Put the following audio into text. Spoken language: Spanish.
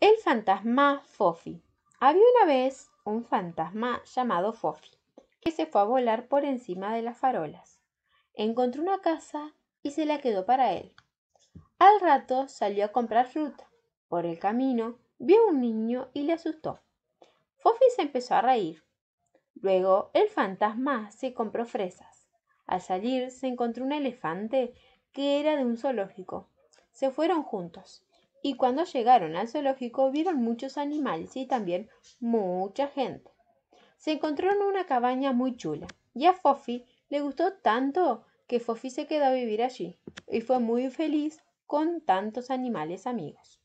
El fantasma Fofi. Había una vez un fantasma llamado Fofi, que se fue a volar por encima de las farolas. Encontró una casa y se la quedó para él. Al rato salió a comprar fruta. Por el camino vio a un niño y le asustó. Fofi se empezó a reír. Luego el fantasma se compró fresas. Al salir se encontró un elefante que era de un zoológico. Se fueron juntos y cuando llegaron al zoológico vieron muchos animales y también mucha gente. Se encontró en una cabaña muy chula y a Fofi le gustó tanto que Fofi se quedó a vivir allí y fue muy feliz con tantos animales amigos.